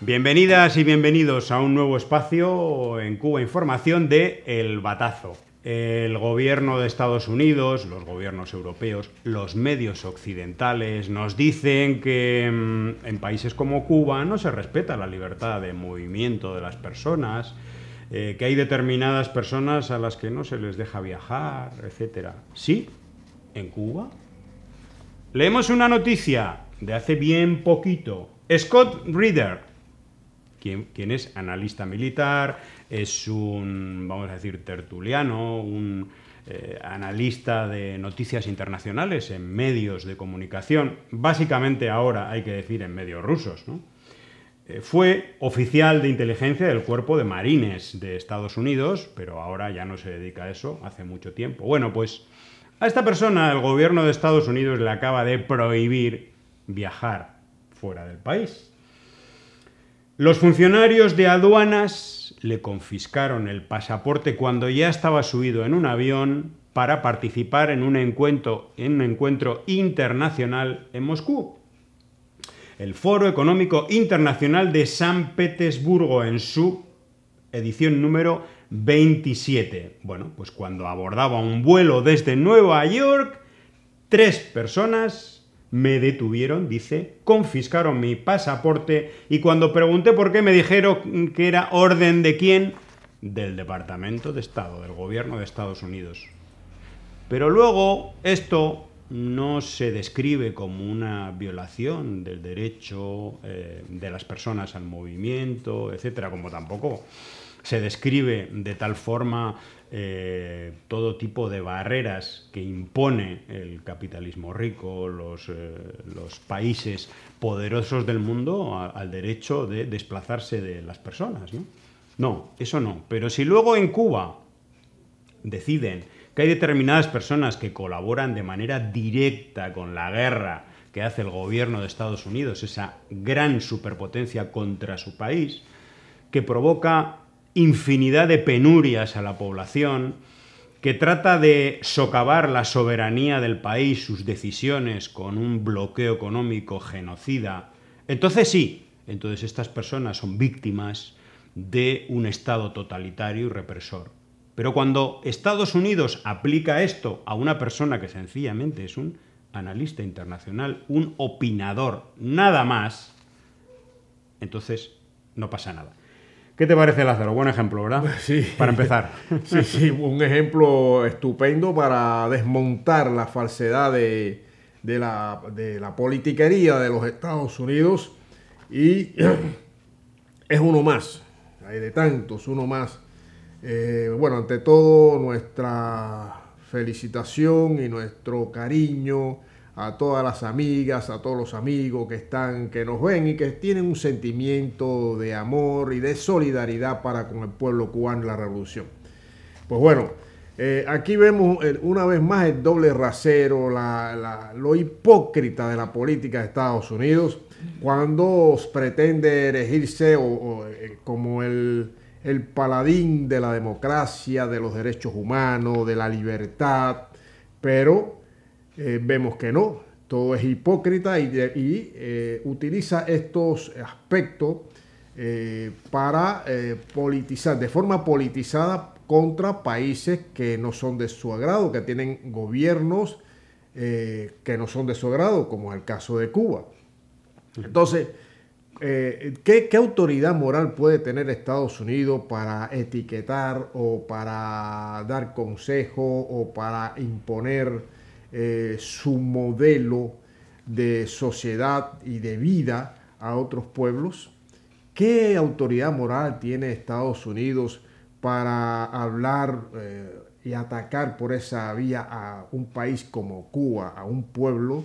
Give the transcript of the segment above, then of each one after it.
Bienvenidas y bienvenidos a un nuevo espacio en Cuba Información de El Batazo. El gobierno de Estados Unidos, los gobiernos europeos, los medios occidentales nos dicen que mm, en países como Cuba no se respeta la libertad de movimiento de las personas, eh, que hay determinadas personas a las que no se les deja viajar, etc. ¿Sí? ¿En Cuba? Leemos una noticia de hace bien poquito. Scott Reader, quien, es analista militar, es un, vamos a decir, tertuliano, un eh, analista de noticias internacionales en medios de comunicación, básicamente ahora hay que decir en medios rusos, eh, fue oficial de inteligencia del cuerpo de marines de Estados Unidos, pero ahora ya no se dedica a eso hace mucho tiempo. Bueno, pues a esta persona el gobierno de Estados Unidos le acaba de prohibir viajar fuera del país. Los funcionarios de aduanas le confiscaron el pasaporte cuando ya estaba subido en un avión para participar en un encuentro, internacional en Moscú. El Foro Económico Internacional de San Petersburgo en su edición número 27. Bueno, pues cuando abordaba un vuelo desde Nueva York, tres personas me detuvieron, dice, confiscaron mi pasaporte y cuando pregunté por qué me dijeron que era orden de quién, del Departamento de Estado, del Gobierno de Estados Unidos. Pero luego esto no se describe como una violación del derecho eh, de las personas al movimiento, etcétera, como tampoco se describe de tal forma eh, todo tipo de barreras que impone el capitalismo rico, los, eh, países poderosos del mundo al derecho de desplazarse de las personas. no, eso no. Pero si luego en Cuba deciden que hay determinadas personas que colaboran de manera directa con la guerra que hace el gobierno de Estados Unidos, esa gran superpotencia contra su país, que provoca infinidad de penurias a la población, que trata de socavar la soberanía del país, sus decisiones, con un bloqueo económico genocida, entonces sí, entonces estas personas son víctimas de un Estado totalitario y represor. Pero cuando Estados Unidos aplica esto a una persona que sencillamente es un analista internacional, un opinador, nada más, entonces no pasa nada. ¿Qué te parece, Lázaro? Buen ejemplo, ¿verdad? Sí. Para empezar. Sí, sí, un ejemplo estupendo para desmontar la falsedad de, de la politiquería de los Estados Unidos y es uno más, hay de tantos, uno más eh, bueno, ante todo, nuestra felicitación y nuestro cariño a todas las amigas, a todos los amigos que están, que nos ven y que tienen un sentimiento de amor y de solidaridad para con el pueblo cubano y la revolución. Pues bueno, eh, aquí vemos eh, una vez más el doble rasero, la, lo hipócrita de la política de Estados Unidos cuando pretende erigirse como el el paladín de la democracia, de los derechos humanos, de la libertad, pero eh, vemos que no, todo es hipócrita y, eh, utiliza estos aspectos eh, para politizar, de forma politizada contra países que no son de su agrado, que tienen gobiernos que no son de su agrado, como es el caso de Cuba. Entonces, eh, ¿qué, autoridad moral puede tener Estados Unidos para etiquetar o para dar consejo o para imponer eh, su modelo de sociedad y de vida a otros pueblos? ¿Qué autoridad moral tiene Estados Unidos para hablar eh, y atacar por esa vía a un país como Cuba, a un pueblo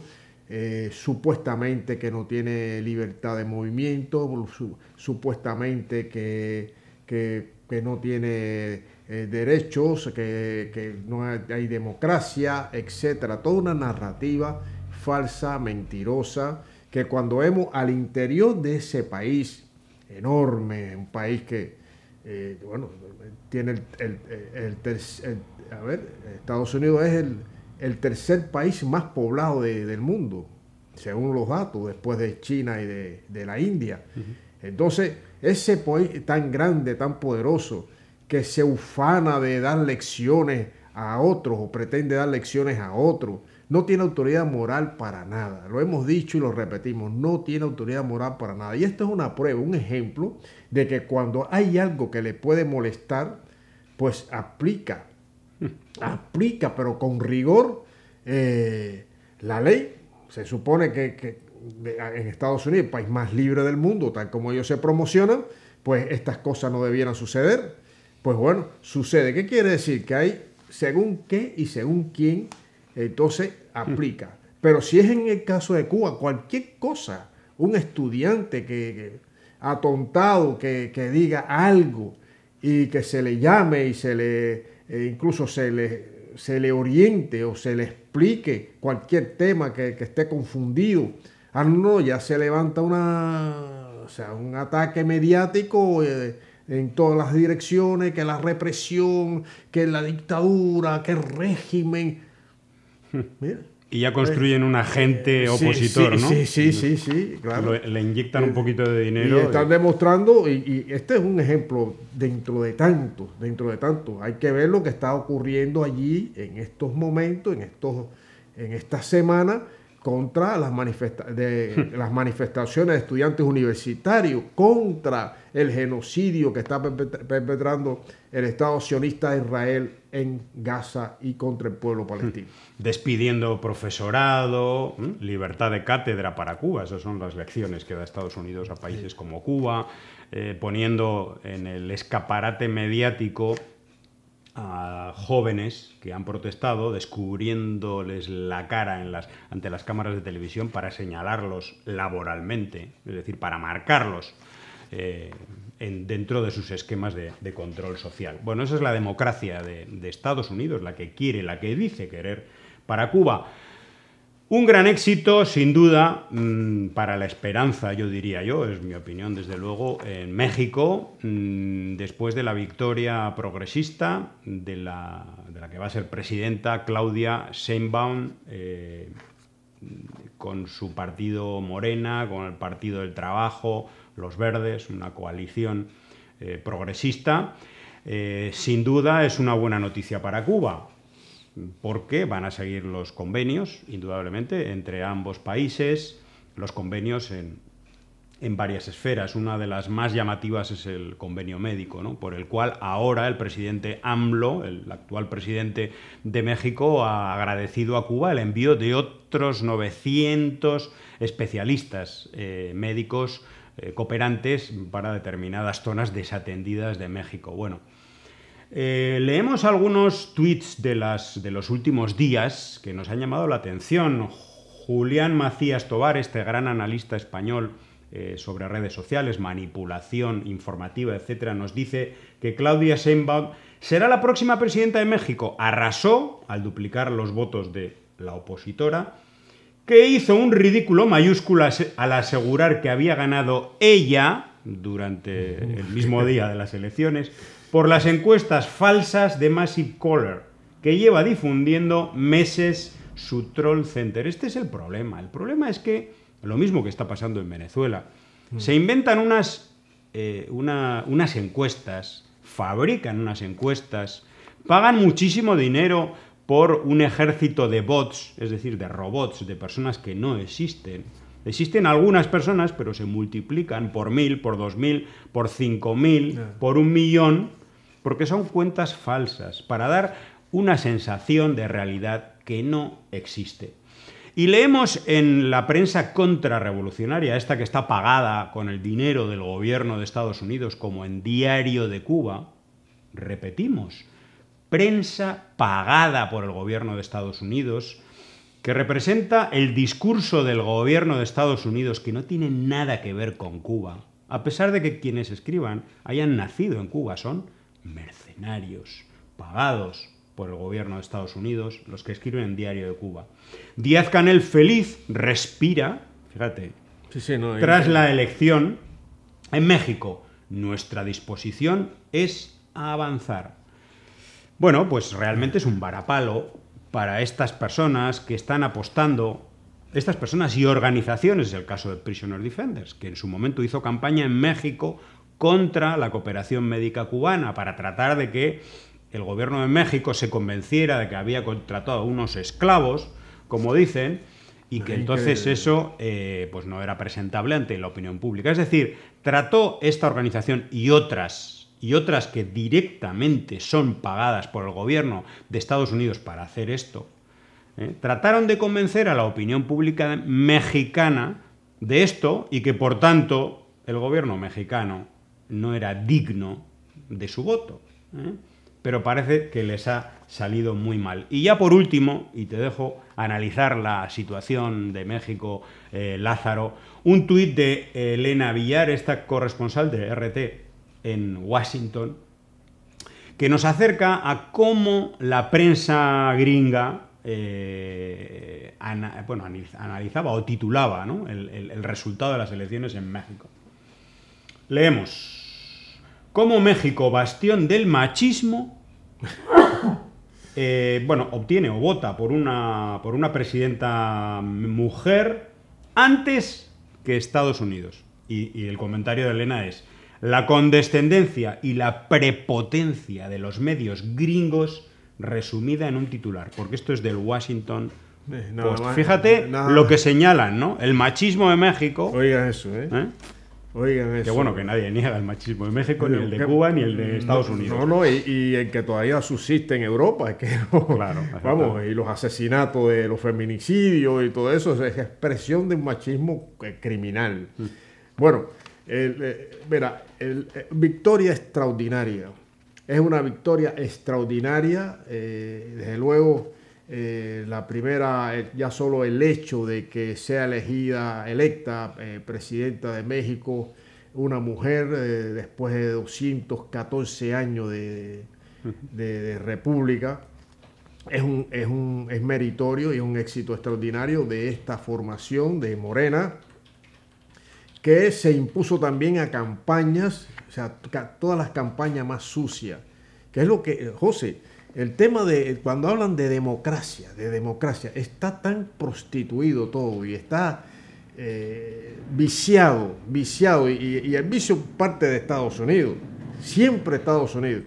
eh, supuestamente que no tiene libertad de movimiento, supuestamente que, que, no tiene eh, derechos, que, no hay, democracia, etcétera. Toda una narrativa falsa, mentirosa, que cuando vemos al interior de ese país enorme, un país que, eh, bueno, tiene el, el, a ver, Estados Unidos es el el tercer país más poblado del mundo, según los datos, después de China y de, la India. Entonces, ese país tan grande, tan poderoso, que se ufana de dar lecciones a otros o pretende dar lecciones a otros, no tiene autoridad moral para nada. Lo hemos dicho y lo repetimos, no tiene autoridad moral para nada. Y esto es una prueba, un ejemplo de que cuando hay algo que le puede molestar, pues aplica aplica, pero con rigor, eh, la ley. Se supone que, en Estados Unidos, país más libre del mundo, tal como ellos se promocionan, pues estas cosas no debieran suceder. Pues bueno, sucede. ¿Qué quiere decir? Que hay según qué y según quién, entonces aplica. Pero si es en el caso de Cuba, cualquier cosa, un estudiante que, que atontado, que diga algo y que se le llame y se le e incluso se le, se le oriente o se le explique cualquier tema que, esté confundido. Ah, no, ya se levanta una, sea, un ataque mediático eh, en todas las direcciones, que la represión, que la dictadura, que el régimen. Hmm. Y ya construyen un agente opositor, ¿no? Sí, sí, sí, sí, claro. le inyectan un eh, poquito de dinero. Y están demostrando, y, este es un ejemplo dentro de tanto, dentro de tanto. Hay que ver lo que está ocurriendo allí en estos momentos, en estos, en esta semana, contra las, manifesta de, las manifestaciones de estudiantes universitarios, contra el genocidio que está perpetrando el Estado sionista de Israel en Gaza y contra el pueblo hmm. palestino. Despidiendo profesorado, hmm. libertad de cátedra para Cuba, esas son las lecciones que da Estados Unidos a países como Cuba, eh, poniendo en el escaparate mediático a jóvenes que han protestado, descubriéndoles la cara ante las cámaras de televisión para señalarlos laboralmente, es decir, para marcarlos eh, en, dentro de sus esquemas de, control social. Bueno, esa es la democracia de, Estados Unidos, la que quiere, la que dice querer para Cuba. Un gran éxito, sin duda, mm, para la esperanza, yo diría yo, es mi opinión desde luego, en México, mm, después de la victoria progresista de la, que va a ser presidenta Claudia Sheinbaum, eh, con su partido Morena, con el Partido del Trabajo, los verdes, una coalición eh, progresista, eh, sin duda es una buena noticia para Cuba, porque van a seguir los convenios, indudablemente, entre ambos países, los convenios en, varias esferas. Una de las más llamativas es el convenio médico, por el cual ahora el presidente AMLO, el actual presidente de México, ha agradecido a Cuba el envío de otros 900 especialistas eh, médicos eh, cooperantes para determinadas zonas desatendidas de México. Bueno, eh, leemos algunos tweets de, los últimos días que nos han llamado la atención. Julián Macías Tobar, este gran analista español eh, sobre redes sociales, manipulación informativa, etcétera, nos dice que Claudia Sheinbaum será la próxima presidenta de México. Arrasó al duplicar los votos de la opositora que hizo un ridículo mayúsculas al asegurar que había ganado ella, durante el mismo día de las elecciones, por las encuestas falsas de Massive Caller, que lleva difundiendo meses su troll center. Este es el problema. El problema es que, lo mismo que está pasando en Venezuela, mm. se inventan unas, eh, unas encuestas, fabrican unas encuestas, pagan muchísimo dinero por un ejército de bots, es decir, de robots, de personas que no existen. Existen algunas personas, pero se multiplican por mil, por dos mil, por cinco mil, por un millón, porque son cuentas falsas, para dar una sensación de realidad que no existe. Y leemos en la prensa contrarrevolucionaria, esta que está pagada con el dinero del gobierno de Estados Unidos, como en Diario de Cuba, repetimos, prensa pagada por el gobierno de Estados Unidos, que representa el discurso del gobierno de Estados Unidos que no tiene nada que ver con Cuba, a pesar de que quienes escriban hayan nacido en Cuba, son mercenarios, pagados por el gobierno de Estados Unidos, los que escriben en Diario de Cuba. Díaz Canel feliz respira, fíjate, tras la elección en México. Nuestra disposición es avanzar. Bueno, pues realmente es un varapalo para estas personas que están apostando, estas personas y organizaciones, es el caso de Prisoner Defenders, que en su momento hizo campaña en México contra la cooperación médica cubana para tratar de que el gobierno de México se convenciera de que había contratado a unos esclavos, como dicen, y que entonces eso eh, pues no era presentable ante la opinión pública. Es decir, trató esta organización y otras y otras que directamente son pagadas por el gobierno de Estados Unidos para hacer esto, ¿eh? trataron de convencer a la opinión pública mexicana de esto y que por tanto el gobierno mexicano no era digno de su voto. ¿eh? Pero parece que les ha salido muy mal. Y ya por último, y te dejo analizar la situación de México, eh, Lázaro, un tuit de Elena Villar, esta corresponsal de RT en Washington, que nos acerca a cómo la prensa gringa eh, analizaba o titulaba el, resultado de las elecciones en México. Leemos. Cómo México, bastión del machismo, eh, bueno, obtiene o vota por una, por una presidenta mujer antes que Estados Unidos. y el comentario de Elena es, la condescendencia y la prepotencia de los medios gringos resumida en un titular, porque esto es del Washington Fíjate lo que señalan, ¿no? El machismo de México. Oigan eso, ¿eh? ¿eh? Oigan eso. Que bueno, que nadie niega el machismo de México, ni el de Cuba, ni el de Estados Unidos. No, no, y, el que todavía subsiste en Europa. Que claro. Vamos, y los asesinatos, de los feminicidios y todo eso, es expresión de un machismo eh, criminal. Mm. Bueno, eh, mira, eh, victoria extraordinaria. Es una victoria extraordinaria. Eh, desde luego, la primera, ya solo el hecho de que sea elegida, electa presidenta de México, una mujer después de 214 años de, república, es, un, es, un, es meritorio y un éxito extraordinario de esta formación de Morena, que se impuso también a campañas, o sea, todas las campañas más sucias, que es lo que, José, el tema de, cuando hablan de democracia, de democracia, está tan prostituido todo y está eh, viciado, viciado, y, el vicio parte de Estados Unidos, siempre Estados Unidos,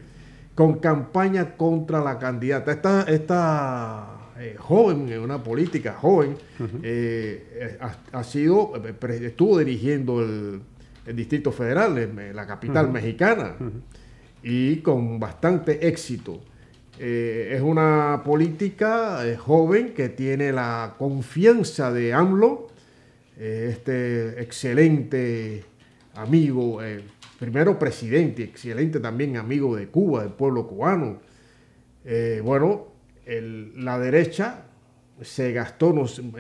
con campaña contra la candidata. Está... Eh, joven, una política joven, eh, eh, ha, sido, estuvo dirigiendo el, Distrito Federal, la capital mexicana, y con bastante éxito. es una política joven que tiene la confianza de AMLO, este excelente amigo, primero presidente, excelente también amigo de Cuba, del pueblo cubano. bueno, la derecha se gastó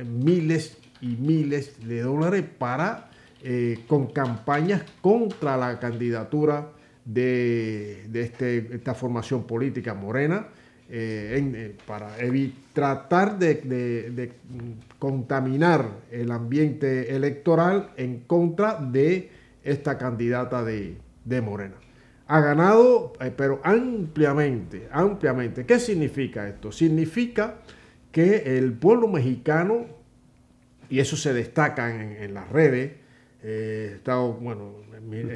miles y miles de dólares para eh, con campañas contra la candidatura de, este, esta formación política morena eh, eh, para tratar de, contaminar el ambiente electoral en contra de esta candidata de, Morena ha ganado, eh, pero ampliamente, ampliamente. ¿Qué significa esto? Significa que el pueblo mexicano, y eso se destaca en, las redes, eh, he estado bueno,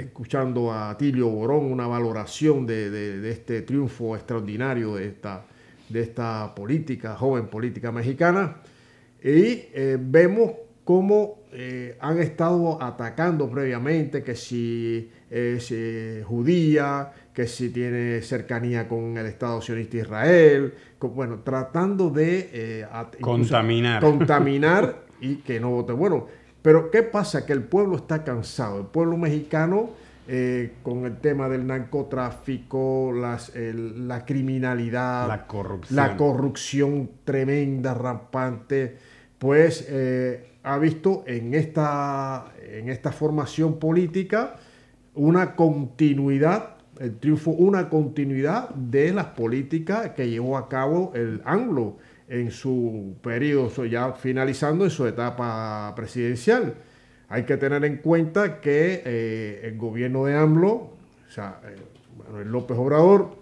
escuchando a Tilio Borón una valoración de, este triunfo extraordinario de esta, política, joven política mexicana, y eh, vemos cómo eh, han estado atacando previamente, que si es eh, judía, que si tiene cercanía con el Estado sionista Israel, bueno, tratando de eh, contaminar. contaminar y que no vote. Bueno, pero ¿qué pasa? Que el pueblo está cansado, el pueblo mexicano con el tema del narcotráfico, las, la criminalidad, la corrupción. la corrupción tremenda, rampante, pues ha visto en esta, en esta formación política una continuidad, el triunfo, una continuidad de las políticas que llevó a cabo el AMLO en su periodo, ya finalizando en su etapa presidencial. Hay que tener en cuenta que eh, el gobierno de AMLO, o sea, eh, Manuel López Obrador,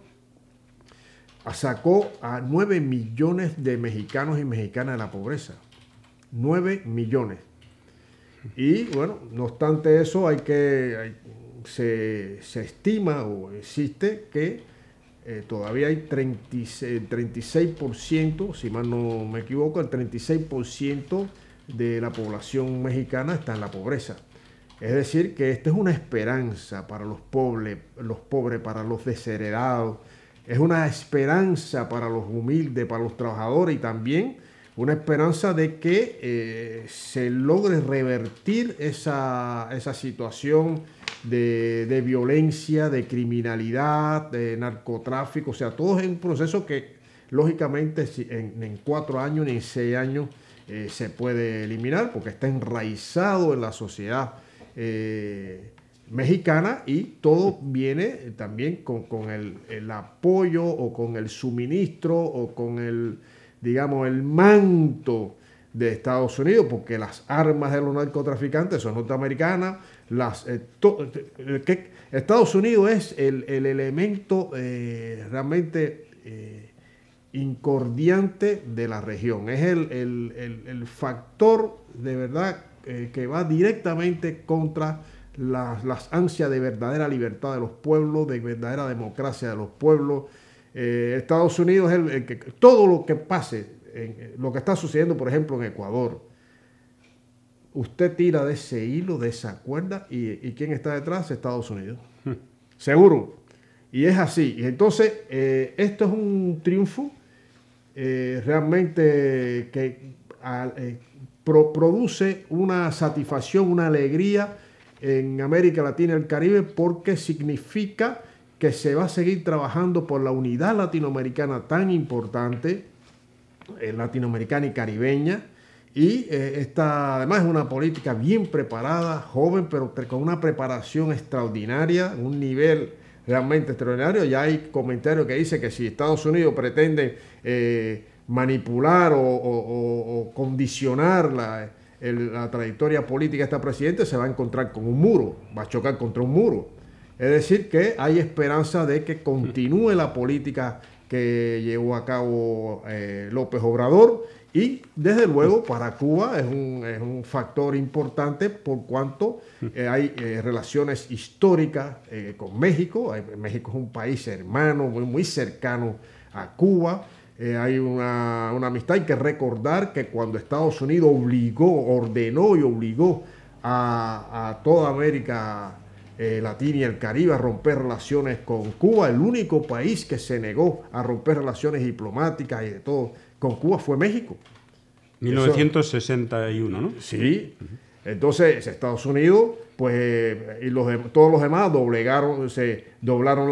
sacó a 9 millones de mexicanos y mexicanas de la pobreza. 9 millones. Y bueno, no obstante eso, hay que, se, estima o existe que eh, todavía hay 36, 36%, si mal no me equivoco, el 36% de la población mexicana está en la pobreza. Es decir, que esta es una esperanza para los pobres, los pobres, para los desheredados, es una esperanza para los humildes, para los trabajadores y también una esperanza de que eh, se logre revertir esa, situación de, violencia, de criminalidad, de narcotráfico, o sea, todo es un proceso que lógicamente en, en cuatro años ni en seis años eh, se puede eliminar porque está enraizado en la sociedad. Eh, mexicana y todo viene también con, el, apoyo o con el suministro o con el, digamos, el manto de Estados Unidos, porque las armas de los narcotraficantes son norteamericanas. Eh, eh, Estados Unidos es el, elemento eh, realmente incordiante de la región. Es el, factor de verdad que va directamente contra las, las ansias de verdadera libertad de los pueblos, de verdadera democracia de los pueblos eh, Estados Unidos es el, que, todo lo que pase, eh, lo que está sucediendo, por ejemplo, en Ecuador, usted tira de ese hilo, de esa cuerda, y, ¿quién está detrás? Estados Unidos. Hmm. Seguro. Y es así. entonces, eh, esto es un triunfo realmente que produce una satisfacción, una alegría en América Latina y el Caribe, porque significa que se va a seguir trabajando por la unidad latinoamericana tan importante, eh, latinoamericana y caribeña. Y eh, esta, además es una política bien preparada, joven, pero con una preparación extraordinaria, un nivel realmente extraordinario. Ya hay comentarios que dicen que si Estados Unidos pretende eh, manipular o, condicionar la, la trayectoria política de esta presidente se va a encontrar con un muro, va a chocar contra un muro. Es decir, que hay esperanza de que continúe la política que llevó a cabo eh, López Obrador y desde luego para Cuba es un, factor importante por cuanto eh, hay eh, relaciones históricas con México. México es un país hermano, muy, muy cercano a Cuba. hay una, amistad. Hay que recordar que cuando Estados Unidos obligó, ordenó y obligó a, a toda América eh, y el Caribe a romper relaciones con Cuba. El único país que se negó a romper relaciones diplomáticas y de todo con Cuba fue México. 1961, ¿no? Sí. Entonces Estados Unidos, pues, eh, y los, todos los demás doblegaron, se doblaron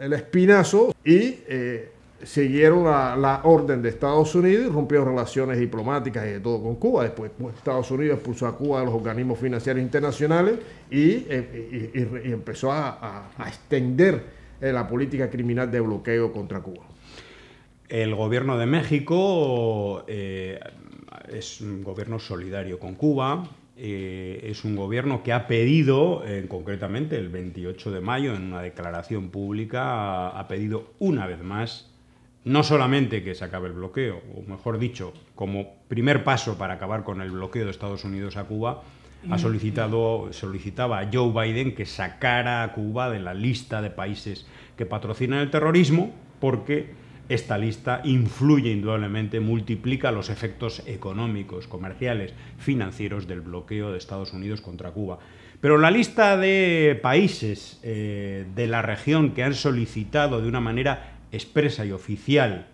el, espinazo y eh, siguieron la, la, orden de Estados Unidos y rompieron relaciones diplomáticas y de todo con Cuba. Después pues, Estados Unidos expulsó a Cuba de los organismos financieros internacionales y, eh, empezó a, extender eh, la política criminal de bloqueo contra Cuba. El gobierno de México eh, es un gobierno solidario con Cuba, es un gobierno que ha pedido, concretamente el 28 de mayo, en una declaración pública, ha pedido una vez más no solamente que se acabe el bloqueo, o mejor dicho, como primer paso para acabar con el bloqueo de Estados Unidos a Cuba, ha solicitado, solicitaba a Joe Biden que sacara a Cuba de la lista de países que patrocinan el terrorismo, porque esta lista influye indudablemente, multiplica los efectos económicos, comerciales, financieros del bloqueo de Estados Unidos contra Cuba. Pero la lista de países eh, de la región que han solicitado de una manera expresa y oficial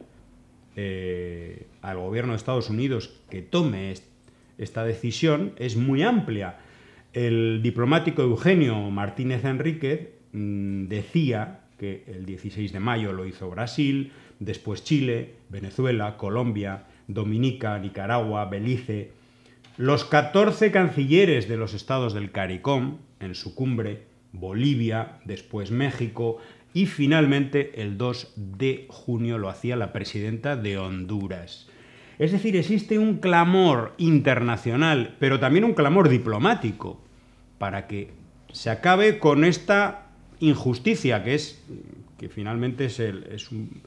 eh, al gobierno de Estados Unidos que tome esta decisión es muy amplia. El diplomático Eugenio Martínez Enríquez mm, decía que el 16 de mayo lo hizo Brasil, después Chile, Venezuela, Colombia, Dominica, Nicaragua, Belice. Los 14 cancilleres de los estados del CARICOM en su cumbre, Bolivia, después México, y finalmente, el 2 de junio lo hacía la presidenta de Honduras. Es decir, existe un clamor internacional, pero también un clamor diplomático, para que se acabe con esta injusticia que es que finalmente es, un,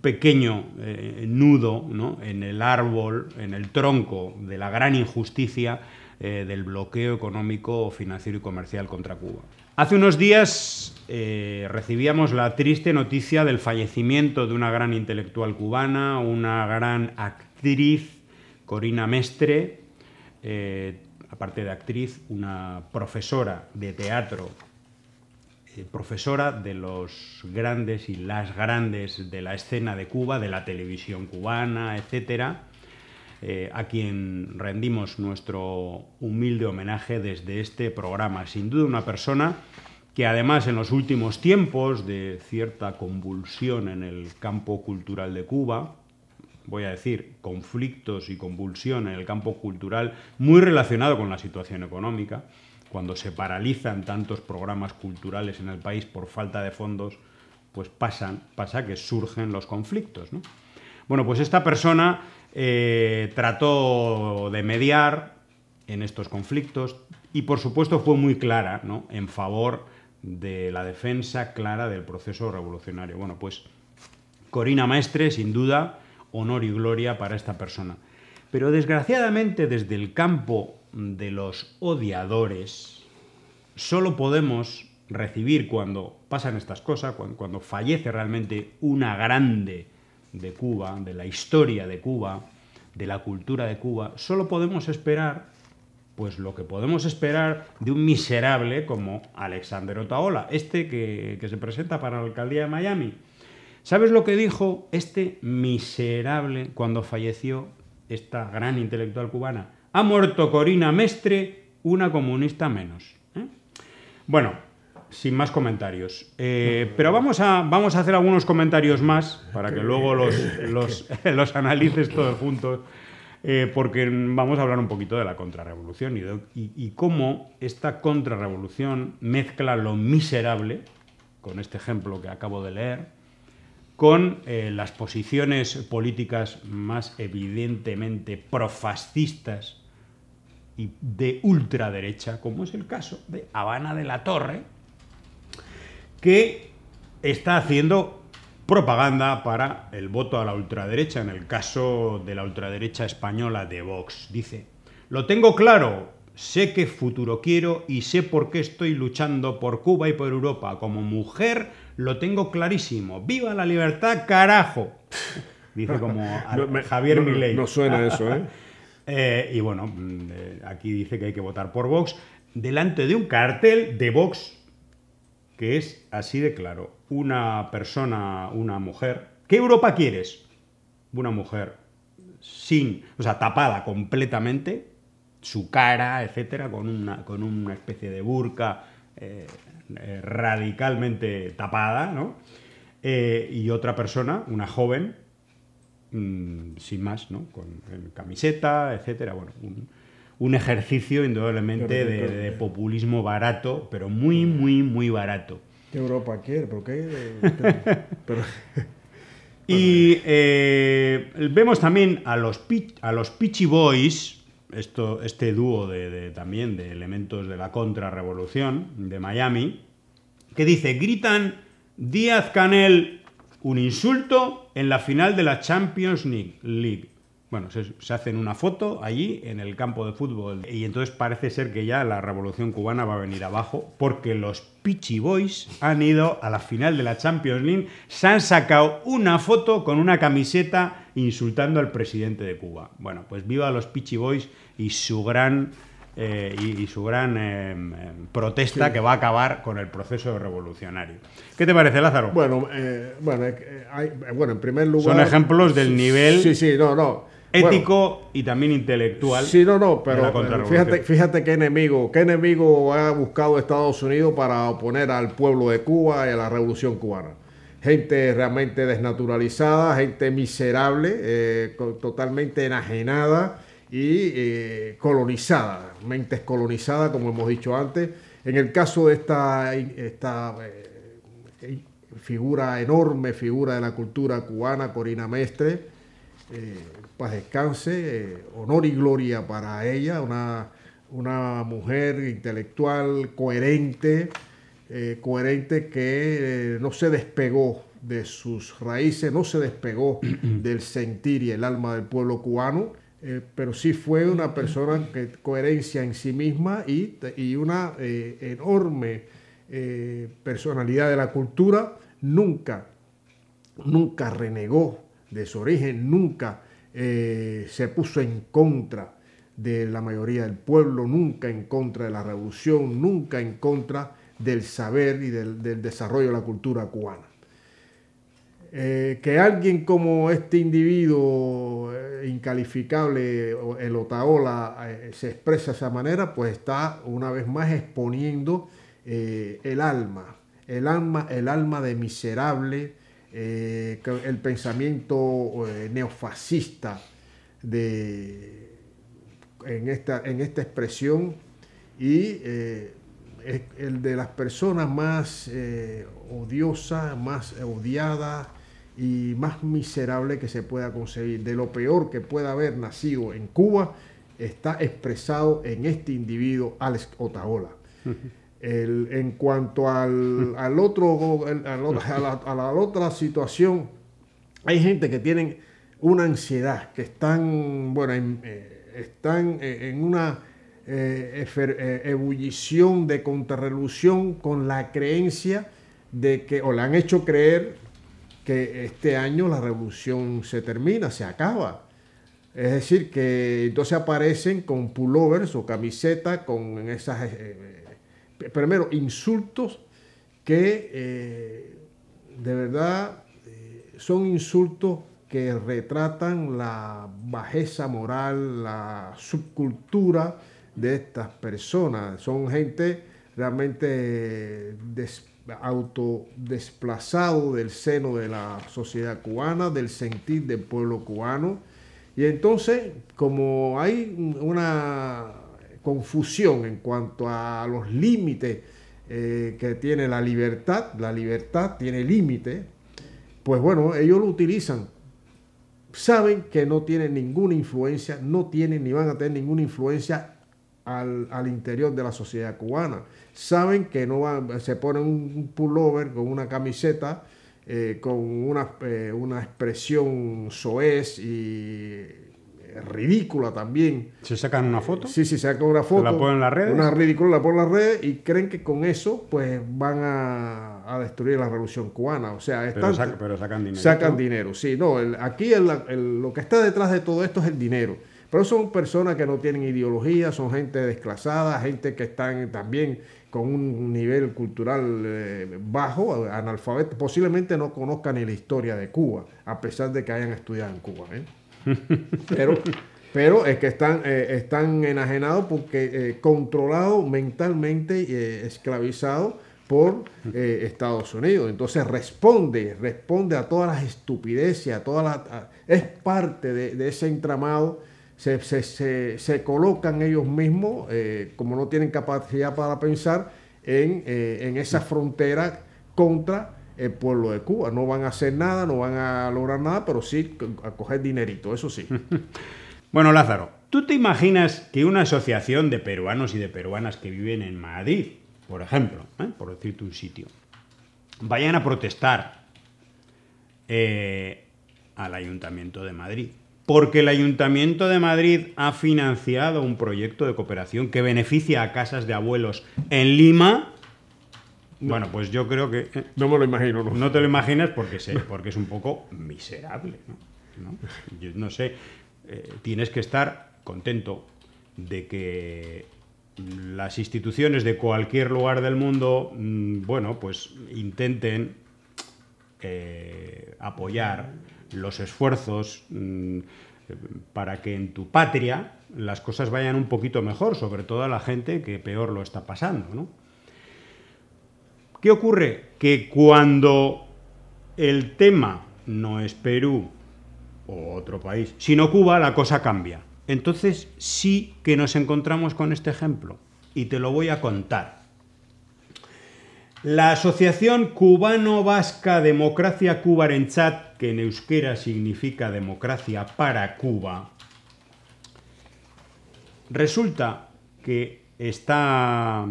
pequeño eh, nudo en el árbol, en el tronco de la gran injusticia eh, del bloqueo económico, financiero y comercial contra Cuba. Hace unos días eh, recibíamos la triste noticia del fallecimiento de una gran intelectual cubana, una gran actriz, Corina Mestre, eh, aparte de actriz, una profesora de teatro, eh, profesora de los grandes y las grandes de la escena de Cuba, de la televisión cubana, etcétera eh, a quien rendimos nuestro humilde homenaje desde este programa. Sin duda una persona que además en los últimos tiempos de cierta convulsión en el campo cultural de Cuba, voy a decir, conflictos y convulsión en el campo cultural muy relacionado con la situación económica, cuando se paralizan tantos programas culturales en el país por falta de fondos, pues pasa que surgen los conflictos. Bueno, pues esta persona eh, trató de mediar en estos conflictos y por supuesto fue muy clara en favor de la defensa clara del proceso revolucionario. Bueno, pues Corina Maestre, sin duda, honor y gloria para esta persona. Pero desgraciadamente desde el campo de los odiadores, solo podemos recibir cuando pasan estas cosas, cuando fallece realmente una grande de Cuba, de la historia de Cuba, de la cultura de Cuba, solo podemos esperar pues lo que podemos esperar de un miserable como Alexander Otaola, este que, se presenta para la alcaldía de Miami. ¿Sabes lo que dijo este miserable cuando falleció esta gran intelectual cubana? Ha muerto Corina Mestre, una comunista menos. ¿eh? Bueno, sin más comentarios. Eh, pero vamos a, vamos a hacer algunos comentarios más para que luego los, los, analices todos juntos, eh, porque vamos a hablar un poquito de la contrarrevolución y, cómo esta contrarrevolución mezcla lo miserable, con este ejemplo que acabo de leer, con eh, las posiciones políticas más evidentemente profascistas y de ultraderecha, como es el caso de Habana de la Torre, que está haciendo propaganda para el voto a la ultraderecha, en el caso de la ultraderecha española de Vox. Dice, lo tengo claro, sé qué futuro quiero y sé por qué estoy luchando por Cuba y por Europa. Como mujer lo tengo clarísimo. ¡Viva la libertad, carajo! Dice como Javier Milei. No suena eso, ¿eh? eh y bueno, mm, eh, aquí dice que hay que votar por Vox delante de un cartel de Vox que es así de claro. Una persona, una mujer. ¿Qué Europa quieres? Una mujer sin, o sea, tapada completamente, su cara, etcétera, con una, con una especie de burka eh, eh, radicalmente tapada, ¿no? Eh, y otra persona, una joven, mm, sin más, ¿no? Con, camiseta, etcétera, bueno, un, un ejercicio indudablemente de, populismo barato, pero muy, muy, muy barato. ¿Qué Europa quiere? ¿Por qué? Y eh, vemos también a los, a los Peachy Boys, esto, este dúo de, también de elementos de la contrarrevolución de Miami, que dice, gritan Díaz Canel un insulto en la final de la Champions League. Bueno, se, hacen una foto allí en el campo de fútbol y entonces parece ser que ya la revolución cubana va a venir abajo porque los Pichi Boys han ido a la final de la Champions League, se han sacado una foto con una camiseta insultando al presidente de Cuba. Bueno, pues viva los Pichi Boys y su gran eh, y, su gran eh, protesta que va a acabar con el proceso revolucionario. ¿Qué te parece, Lázaro? Bueno, eh, bueno, bueno en primer lugar... Son ejemplos del nivel... Sí, sí, no, no ético y también intelectual. Sí, no, no, pero eh, fíjate, qué enemigo, qué enemigo ha buscado Estados Unidos para oponer al pueblo de Cuba y a la revolución cubana. Gente realmente desnaturalizada, gente miserable, eh, totalmente enajenada y eh, colonizada, mentes colonizadas, como hemos dicho antes. En el caso de esta, esta figura, enorme figura de la cultura cubana, Corina Mestre, eh, paz pues, descanse, eh, honor y gloria para ella, una, mujer intelectual coherente, eh, coherente que no se despegó de sus raíces, no se despegó del sentir y el alma del pueblo cubano, pero sí fue una persona que coherencia en sí misma y, y una enorme personalidad de la cultura, nunca, nunca renegó de su origen, nunca eh, se puso en contra de la mayoría del pueblo, nunca en contra de la revolución, nunca en contra del saber y del, desarrollo de la cultura cubana. Eh, que alguien como este individuo eh, incalificable, el Otaola, se expresa de esa manera, pues está una vez más exponiendo el alma, el alma, el alma de miserable, eh, el pensamiento eh, neofascista de, en, esta, en esta expresión y eh, el de las personas más odiosas, más odiadas y más miserable que se pueda concebir, de lo peor que pueda haber nacido en Cuba, está expresado en este individuo, Alex Otaola. en cuanto al, otro, a, la, otra situación, hay gente que tienen una ansiedad, que están, bueno, en, eh, están eh, en una eh, ebullición de contrarrevolución con la creencia de que, o le han hecho creer que este año la revolución se termina, se acaba. Es decir, que entonces aparecen con pullovers o camisetas con esas primero, insultos que eh, de verdad eh, son insultos que retratan la bajeza moral, la subcultura de estas personas. Son gente realmente autodesplazado del seno de la sociedad cubana, del sentir del pueblo cubano. Y entonces, como hay una confusión en cuanto a los límites eh, que tiene la libertad, la libertad tiene límite, pues bueno, ellos lo utilizan. Saben que no tienen ninguna influencia, no tienen ni van a tener ninguna influencia al, interior de la sociedad cubana. Saben que no van, se ponen un pullover con una camiseta, eh, con una, eh, una expresión soez y ridícula también. ¿Se sacan una foto? Sí, sí, sacan una foto. ¿La ponen en las redes? Una ridícula, la ponen en las redes y creen que con eso pues van a, destruir la revolución cubana. O sea, están, pero, sacan dinero. Sacan dinero, sí. No, aquí lo que está detrás de todo esto es el dinero. Pero son personas que no tienen ideología, son gente desclasada, gente que están también con un nivel cultural eh, bajo, analfabeto, posiblemente no conozcan ni la historia de Cuba, a pesar de que hayan estudiado en Cuba. ¿eh? Pero, pero es que están, eh, están enajenados porque eh, controlados mentalmente, y eh, esclavizados por Estados Unidos. Entonces responde, responde a todas las estupideces, a todas es parte de, ese entramado. Se, colocan ellos mismos, como no tienen capacidad para pensar, en, en esa frontera contra el pueblo de Cuba. No van a hacer nada, no van a lograr nada, pero sí a coger dinerito, eso sí. bueno, Lázaro, ¿tú te imaginas que una asociación de peruanos y de peruanas que viven en Madrid, por ejemplo, ¿eh? por decirte un sitio, vayan a protestar eh, al Ayuntamiento de Madrid? Porque el Ayuntamiento de Madrid ha financiado un proyecto de cooperación que beneficia a casas de abuelos en Lima bueno, pues yo creo que... Eh, no me lo imagino. No, te lo imaginas porque, sé, porque es un poco miserable. ¿no? Yo no sé, eh, tienes que estar contento de que las instituciones de cualquier lugar del mundo, mm, bueno, pues intenten eh, apoyar los esfuerzos mm, para que en tu patria las cosas vayan un poquito mejor, sobre todo a la gente que peor lo está pasando, ¿no? ¿Qué ocurre? Que cuando el tema no es Perú o otro país, sino Cuba, la cosa cambia. Entonces sí que nos encontramos con este ejemplo y te lo voy a contar. La Asociación Cubano-Vasca Democracia Cubarenchat, que en euskera significa democracia para Cuba, resulta que está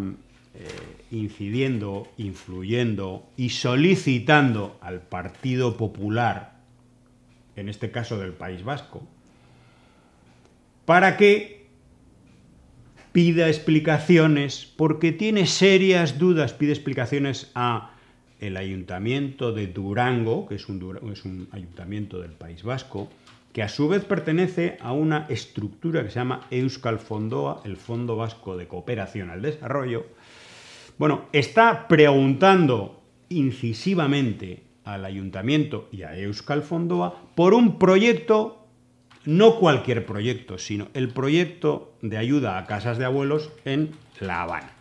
eh, incidiendo, influyendo y solicitando al Partido Popular, en este caso del País Vasco, para que pida explicaciones, porque tiene serias dudas, pide explicaciones a el ayuntamiento de Durango, que es un, es un ayuntamiento del País Vasco, que a su vez pertenece a una estructura que se llama Euskal Fondoa, el Fondo Vasco de Cooperación al Desarrollo, bueno, está preguntando incisivamente al ayuntamiento y a Euskal Fondoa por un proyecto, no cualquier proyecto, sino el proyecto de ayuda a casas de abuelos en La Habana.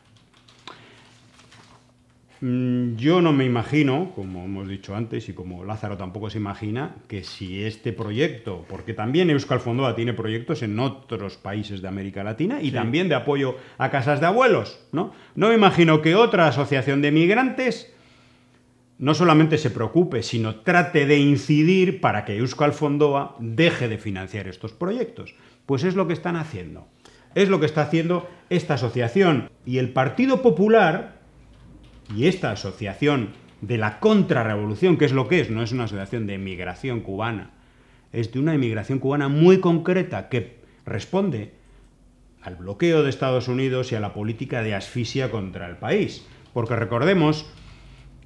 Mm, yo no me imagino, como hemos dicho antes y como Lázaro tampoco se imagina, que si este proyecto, porque también Euskal Fondoa tiene proyectos en otros países de América Latina y también de apoyo a casas de abuelos, ¿no? No me imagino que otra asociación de migrantes no solamente se preocupe, sino trate de incidir para que Euskal Fondoa deje de financiar estos proyectos. Pues es lo que están haciendo. Es lo que está haciendo esta asociación. Y el Partido Popular, y esta asociación de la contrarrevolución, que es lo que es, no es una asociación de emigración cubana, es de una emigración cubana muy concreta que responde al bloqueo de Estados Unidos y a la política de asfixia contra el país. Porque recordemos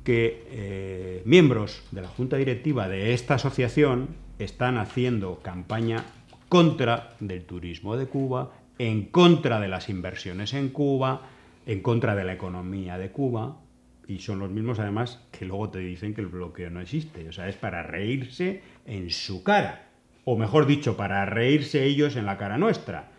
que eh, miembros de la junta directiva de esta asociación están haciendo campaña contra del turismo de Cuba, en contra de las inversiones en Cuba, en contra de la economía de Cuba, y son los mismos, además, que luego te dicen que el bloqueo no existe. O sea, es para reírse en su cara. O mejor dicho, para reírse ellos en la cara nuestra.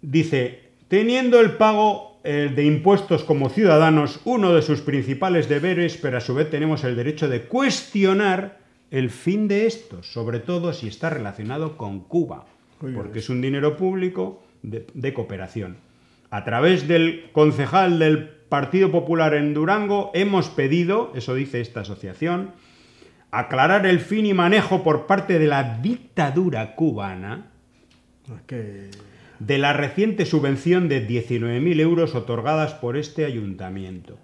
Dice, teniendo el pago eh, de impuestos como ciudadanos, uno de sus principales deberes, pero a su vez tenemos el derecho de cuestionar el fin de esto, sobre todo si está relacionado con Cuba, porque es un dinero público de cooperación a través del concejal del Partido Popular en Durango, hemos pedido, eso dice esta asociación, aclarar el fin y manejo por parte de la dictadura cubana de la reciente subvención de 19.000 euros otorgadas por este ayuntamiento.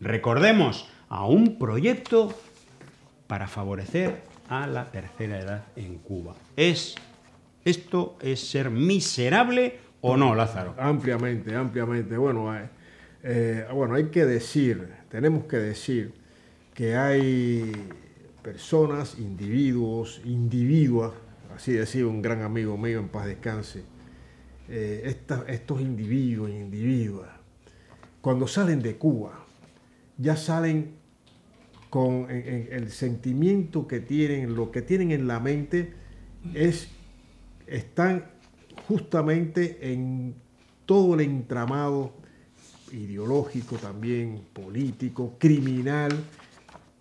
Recordemos, a un proyecto para favorecer a la tercera edad en Cuba. Es, esto es ser miserable ¿O no, Lázaro? Ampliamente, ampliamente. Bueno, eh, eh, bueno, hay que decir, tenemos que decir que hay personas, individuos, individuas, así decía un gran amigo mío en paz descanse, eh, estos individuos cuando salen de Cuba, ya salen con el sentimiento que tienen, lo que tienen en la mente es, están justamente en todo el entramado ideológico también, político, criminal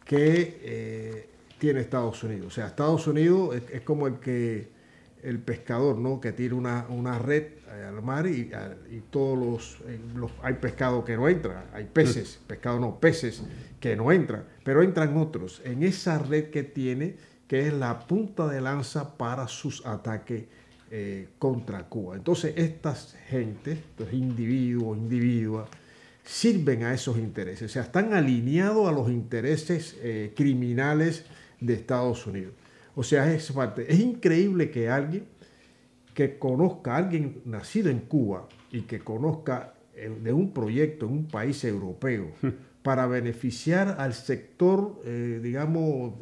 que eh, tiene Estados Unidos. O sea, Estados Unidos es, como el que el pescador, ¿no? Que tira una, red al mar y, todos los, eh, los, hay pescado que no entra, hay peces, pescado no, peces que no entran, pero entran otros en esa red que tiene, que es la punta de lanza para sus ataques eh, contra Cuba. Entonces estas gentes, estos individuos, individuas, sirven a esos intereses, o sea, están alineados a los intereses eh, criminales de Estados Unidos. O sea, es, parte. es increíble que alguien que conozca a alguien nacido en Cuba y que conozca eh, de un proyecto en un país europeo hmm. para beneficiar al sector, digamos,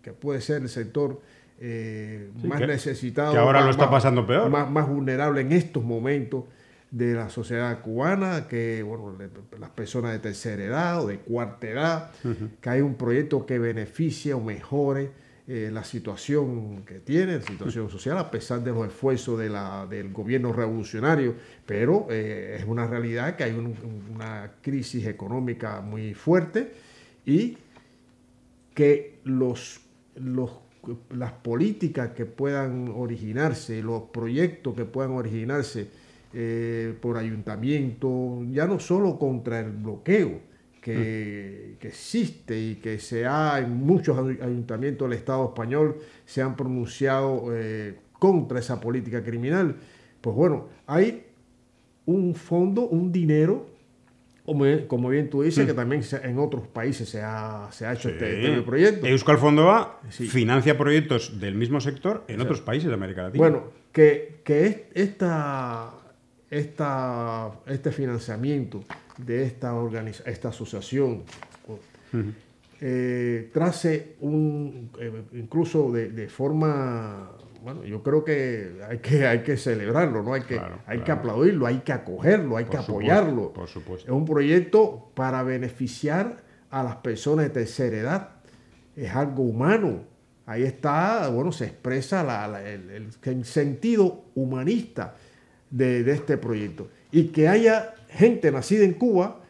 que puede ser el sector eh, más necesitado. Que ahora más, lo está pasando peor. Más, más, vulnerable en estos momentos de la sociedad cubana, que las personas de tercera edad o de cuarta edad, que hay un proyecto que beneficia o mejore eh, la situación que tiene, la situación social, a pesar de los esfuerzos del gobierno revolucionario, pero eh, es una realidad que hay una crisis económica muy fuerte y que los, los las políticas que puedan originarse, los proyectos que puedan originarse eh, por ayuntamiento, ya no solo contra el bloqueo que, mm. existe y que se ha en muchos ayuntamientos del Estado español se han pronunciado eh, contra esa política criminal. Pues bueno, hay un fondo, un dinero como bien tú dices, que mm. también en otros países se ha, se ha hecho este, este proyecto. E Euskal Fondo va, financia proyectos del mismo sector en otros países de América Latina. Bueno, que, que esta, esta, este financiamiento de esta, organiza, esta asociación eh, trace un, eh, incluso de, forma, bueno, yo creo que hay que, hay que celebrarlo, ¿no? Hay que, hay que aplaudirlo, hay que acogerlo, hay que apoyarlo. Es un proyecto para beneficiar a las personas de tercera edad. Es algo humano. Ahí está, bueno, se expresa el, sentido humanista de este proyecto. Y que haya gente nacida en Cuba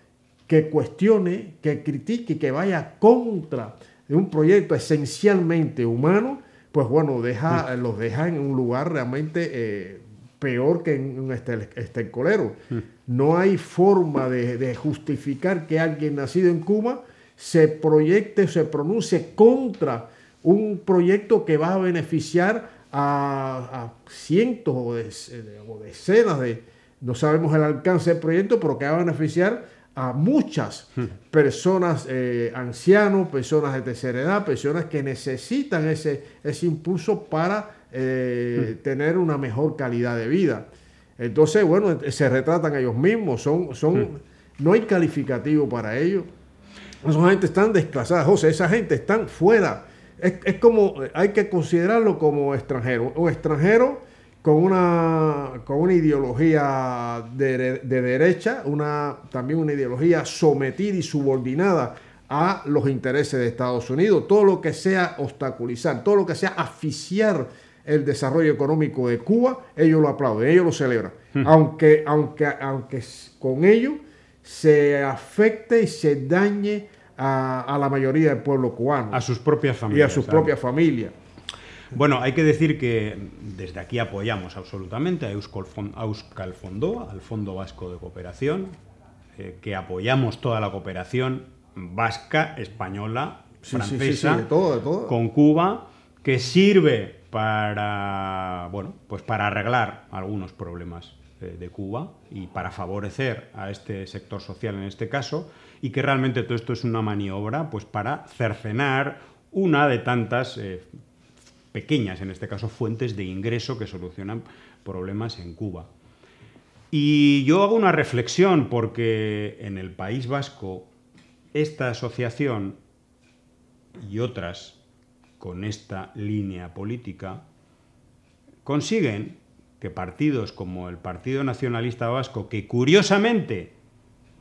que cuestione, que critique, que vaya contra un proyecto esencialmente humano, pues bueno, los deja en un lugar realmente eh, peor que en un este, este colero. Hmm. No hay forma de, justificar que alguien nacido en Cuba se proyecte, se pronuncie contra un proyecto que va a beneficiar a, cientos o decenas de, no sabemos el alcance del proyecto, pero que va a beneficiar a muchas personas, eh, ancianos, personas de tercera edad, personas que necesitan ese, ese impulso para eh, mm. tener una mejor calidad de vida. Entonces, bueno, se retratan ellos mismos, son, son, mm. no hay calificativo para ellos. Esa gente están desclasada, José, esa gente están fuera. Es, es como, hay que considerarlo como extranjero. O extranjero con una, con una ideología de, derecha, una, también una ideología sometida y subordinada a los intereses de Estados Unidos. Todo lo que sea obstaculizar, todo lo que sea aficiar el desarrollo económico de Cuba, ellos lo aplauden, ellos lo celebran. Hmm. Aunque, aunque, aunque con ello se afecte y se dañe a, a, la mayoría del pueblo cubano. A sus propias familias. Y a sus propias familias. Bueno, hay que decir que desde aquí apoyamos absolutamente a Euskal Fondo, al Fondo Vasco de Cooperación, eh, que apoyamos toda la cooperación vasca, española, francesa, con Cuba, que sirve para, bueno, pues para arreglar algunos problemas eh, de Cuba y para favorecer a este sector social en este caso y que realmente todo esto es una maniobra pues para cercenar una de tantas eh, pequeñas, en este caso fuentes de ingreso que solucionan problemas en Cuba. Y yo hago una reflexión porque en el País Vasco esta asociación y otras con esta línea política consiguen que partidos como el Partido Nacionalista Vasco, que curiosamente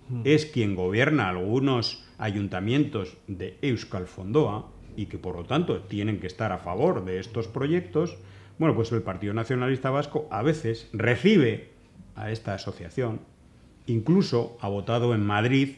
mm. es quien gobierna algunos ayuntamientos de Euskal Fondoa, y que por lo tanto tienen que estar a favor de estos proyectos, bueno, pues el Partido Nacionalista Vasco a veces recibe a esta asociación, incluso ha votado en Madrid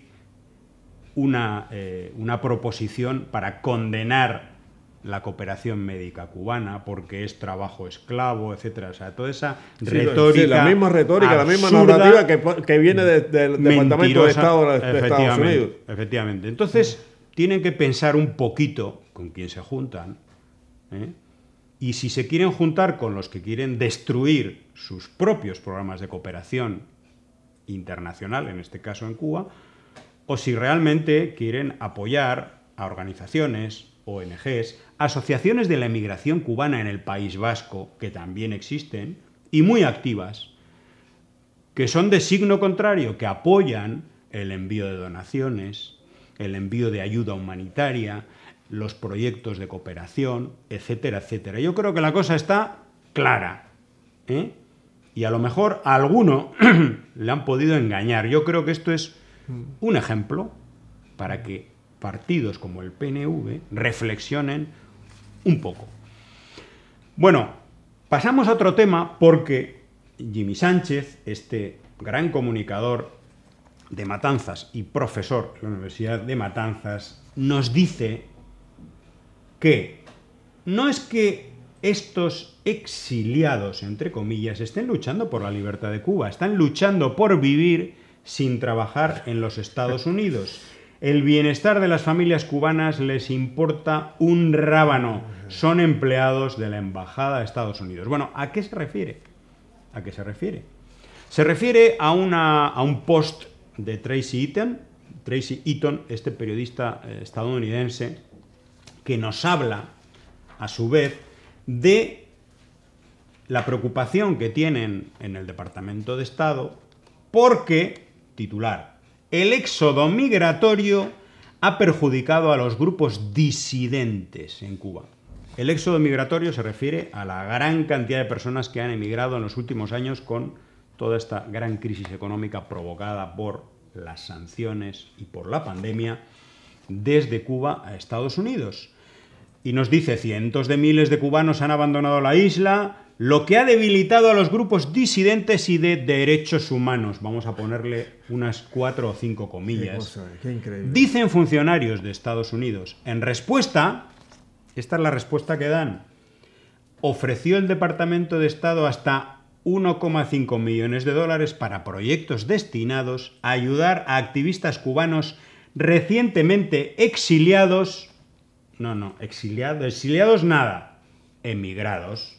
una, eh, una proposición para condenar la cooperación médica cubana porque es trabajo esclavo, etcétera. O sea, toda esa retórica. la misma retórica, la misma normativa que, viene del Departamento de Estado de Estados Unidos. Efectivamente. Entonces, tienen que pensar un poquito con quién se juntan. ¿eh? Y si se quieren juntar con los que quieren destruir sus propios programas de cooperación internacional, en este caso en Cuba, o si realmente quieren apoyar a organizaciones, ONGs, asociaciones de la emigración cubana en el País Vasco, que también existen, y muy activas, que son de signo contrario, que apoyan el envío de donaciones, el envío de ayuda humanitaria, los proyectos de cooperación, etcétera, etcétera. Yo creo que la cosa está clara. ¿eh? Y a lo mejor a alguno le han podido engañar. Yo creo que esto es un ejemplo para que partidos como el PNV reflexionen un poco. Bueno, pasamos a otro tema porque Jimmy Sánchez, este gran comunicador de Matanzas y profesor de la Universidad de Matanzas, nos dice que no es que estos exiliados, entre comillas, estén luchando por la libertad de Cuba, están luchando por vivir sin trabajar en los Estados Unidos. El bienestar de las familias cubanas les importa un rábano. Son empleados de la Embajada de Estados Unidos. Bueno, ¿a qué se refiere? ¿A qué se refiere? Se refiere a, una, a un post de Tracy Eaton, este periodista eh, estadounidense, que nos habla, a su vez, de la preocupación que tienen en el Departamento de Estado porque, titular, el éxodo migratorio ha perjudicado a los grupos disidentes en Cuba. El éxodo migratorio se refiere a la gran cantidad de personas que han emigrado en los últimos años con toda esta gran crisis económica provocada por las sanciones y por la pandemia desde Cuba a Estados Unidos. Y nos dice, cientos de miles de cubanos han abandonado la isla, lo que ha debilitado a los grupos disidentes y de derechos humanos. Vamos a ponerle unas cuatro o cinco comillas. increíble. Dicen funcionarios de Estados Unidos. En respuesta, esta es la respuesta que dan, ofreció el Departamento de Estado hasta 1,5 millones de dólares para proyectos destinados a ayudar a activistas cubanos recientemente exiliados, no, no, exiliados, exiliados nada, emigrados,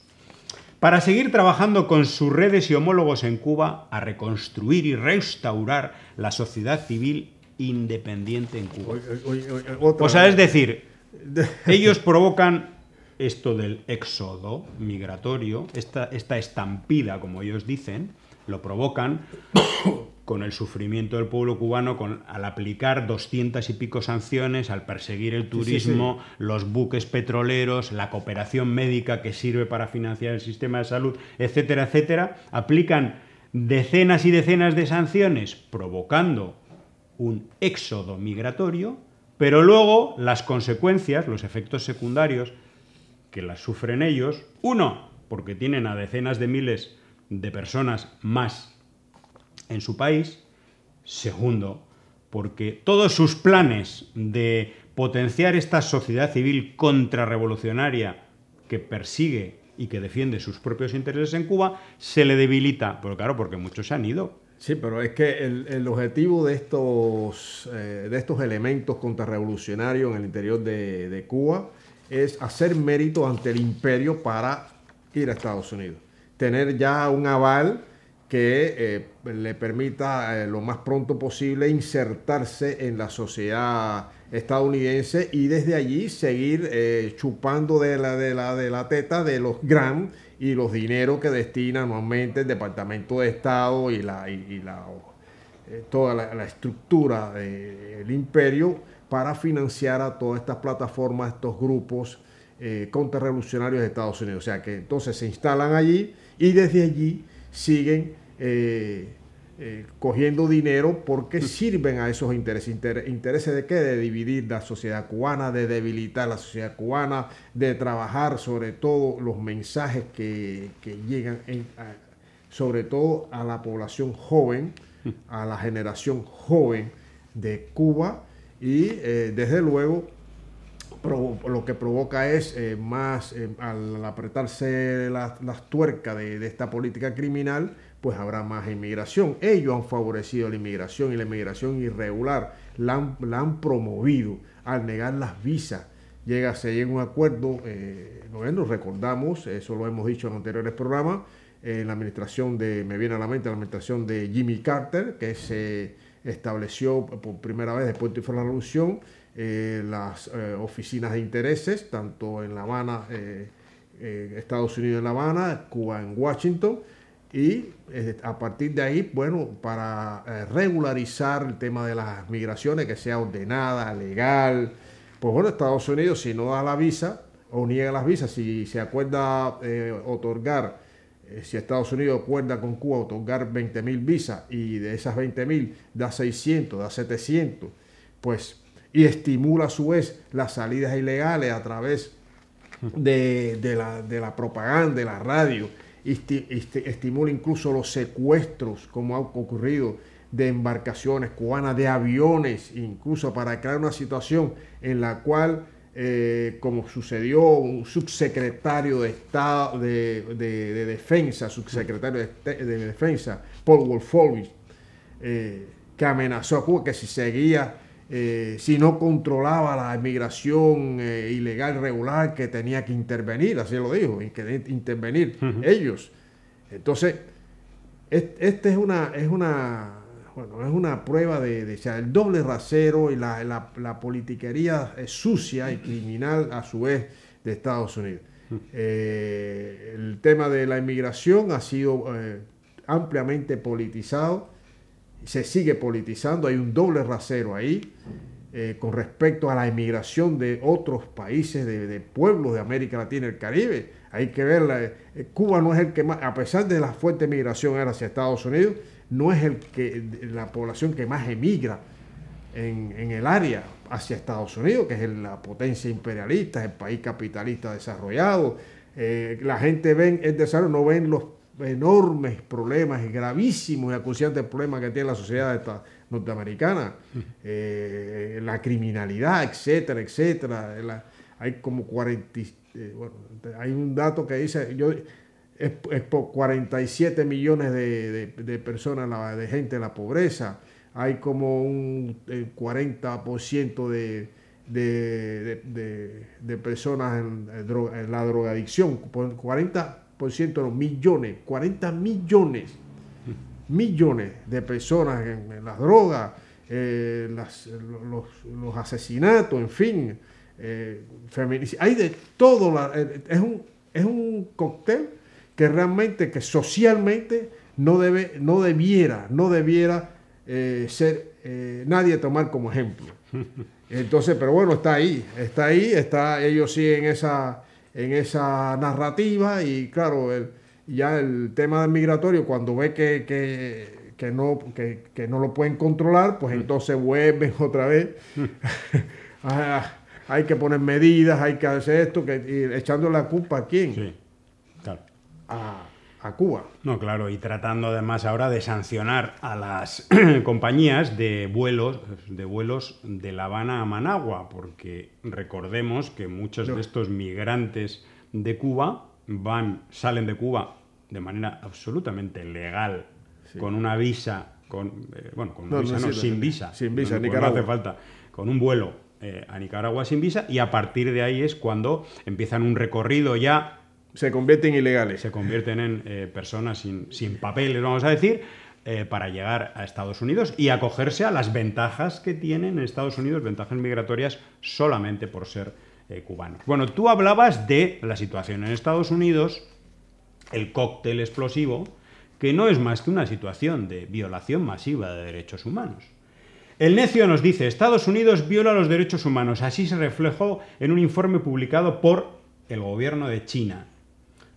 para seguir trabajando con sus redes y homólogos en Cuba a reconstruir y restaurar la sociedad civil independiente en Cuba. O sea, es decir, ellos provocan esto del éxodo migratorio, esta, estampida, como ellos dicen, lo provocan con el sufrimiento del pueblo cubano con, al aplicar doscientas y pico sanciones, al perseguir el turismo, los buques petroleros, la cooperación médica que sirve para financiar el sistema de salud, etcétera, etcétera, aplican decenas y decenas de sanciones provocando un éxodo migratorio, pero luego las consecuencias, los efectos secundarios que las sufren ellos. Uno, porque tienen a decenas de miles de personas más en su país. Segundo, porque todos sus planes de potenciar esta sociedad civil contrarrevolucionaria que persigue y que defiende sus propios intereses en Cuba se le debilita. Pero claro, porque muchos se han ido. Sí, pero es que el, objetivo de estos, eh, de estos elementos contrarrevolucionarios en el interior de, de Cuba es hacer mérito ante el imperio para ir a Estados Unidos. Tener ya un aval que eh, le permita eh, lo más pronto posible insertarse en la sociedad estadounidense y desde allí seguir eh, chupando de la, de, la, teta de los GRAM y los dineros que destina normalmente el Departamento de Estado y, la, y, toda la estructura del imperio para financiar a todas estas plataformas, estos grupos eh, contrarrevolucionarios de Estados Unidos. O sea que entonces se instalan allí y desde allí siguen eh, eh, cogiendo dinero porque mm. sirven a esos intereses. ¿Intereses de qué? De dividir la sociedad cubana, de debilitar la sociedad cubana, de trabajar sobre todo los mensajes que, llegan sobre todo a la población joven, mm. a la generación joven de Cuba y eh, desde luego lo que provoca es eh, más, eh, al apretarse las, tuercas de, esta política criminal, pues habrá más inmigración. Ellos han favorecido la inmigración y la inmigración irregular, la han, promovido al negar las visas. Llega, se un acuerdo, eh, bueno, recordamos, eso lo hemos dicho en anteriores programas, en la administración de, me viene a la mente, la administración de Jimmy Carter, que se estableció por primera vez después de la revolución eh, las eh, oficinas de intereses, tanto en La Habana, eh, Estados Unidos en La Habana, Cuba en Washington, y a partir de ahí, bueno, para regularizar el tema de las migraciones, que sea ordenada, legal, pues bueno, Estados Unidos si no da la visa o niega las visas, si se acuerda otorgar eh, si Estados Unidos acuerda con Cuba otorgar 20.000 visas y de esas 20.000 da 600, da 700, pues, y estimula a su vez las salidas ilegales a través de, la, propaganda, de la radio, estimula incluso los secuestros, como ha ocurrido, de embarcaciones cubanas, de aviones, incluso para crear una situación en la cual eh, como sucedió un subsecretario de Estado de, Defensa, subsecretario de, este, Defensa, Paul Wolfowitz, eh, que amenazó a Cuba que si seguía, eh, si no controlaba la inmigración ilegal regular, que tenía que intervenir, así lo dijo, y que intervenir ellos. Entonces, esta es una, es una bueno, es una prueba de, el doble rasero y la, la, politiquería sucia y criminal a su vez de Estados Unidos. Eh, el tema de la inmigración ha sido eh, ampliamente politizado, se sigue politizando, hay un doble rasero ahí eh, con respecto a la inmigración de otros países, de, pueblos de América Latina y el Caribe. Hay que ver, Cuba no es el que más, a pesar de la fuerte migración hacia Estados Unidos, no es el que, la población que más emigra en, el área hacia Estados Unidos, que es la potencia imperialista, el país capitalista desarrollado. Eh, la gente ven el desarrollo, no ven los enormes problemas, gravísimos y acuciantes problemas que tiene la sociedad norteamericana, eh, la criminalidad, etcétera, etcétera. hay como 40, eh, hay un dato que dice, es, por 47 millones de, personas, de gente en la pobreza. Hay como un 40% de, de, de, personas en, la drogadicción. 40% millones, 40 millones, millones de personas en, las drogas, eh, los, asesinatos, en fin. Eh, hay de todo, eh, es, es un cóctel que realmente, que socialmente no, debe, no debiera, no debiera eh, ser eh, nadie tomar como ejemplo. Entonces, pero bueno, está ahí, está ahí, está, ellos siguen esa, en esa narrativa y claro, ya el tema del migratorio, cuando ve que, no, que, no lo pueden controlar, pues entonces vuelven otra vez. Ah, hay que poner medidas, hay que hacer esto, que, echando la culpa a quién a, Cuba. No, claro, y tratando además ahora de sancionar a las compañías de vuelos, de vuelos de La Habana a Managua, porque recordemos que muchos de estos migrantes de Cuba van, salen de Cuba de manera absolutamente legal, con una visa, con, eh, bueno, con visa, no, sin, visa. Sin visa, no, hace falta, con un vuelo eh, a Nicaragua sin visa, y a partir de ahí es cuando empiezan un recorrido ya se convierten ilegales. Se convierten en eh, personas sin, papeles, vamos a decir, eh, para llegar a Estados Unidos y acogerse a las ventajas que tienen en Estados Unidos, ventajas migratorias solamente por ser eh, cubanos. Bueno, tú hablabas de la situación en Estados Unidos, el cóctel explosivo, que no es más que una situación de violación masiva de derechos humanos. El necio nos dice, Estados Unidos viola los derechos humanos. Así se reflejó en un informe publicado por el gobierno de China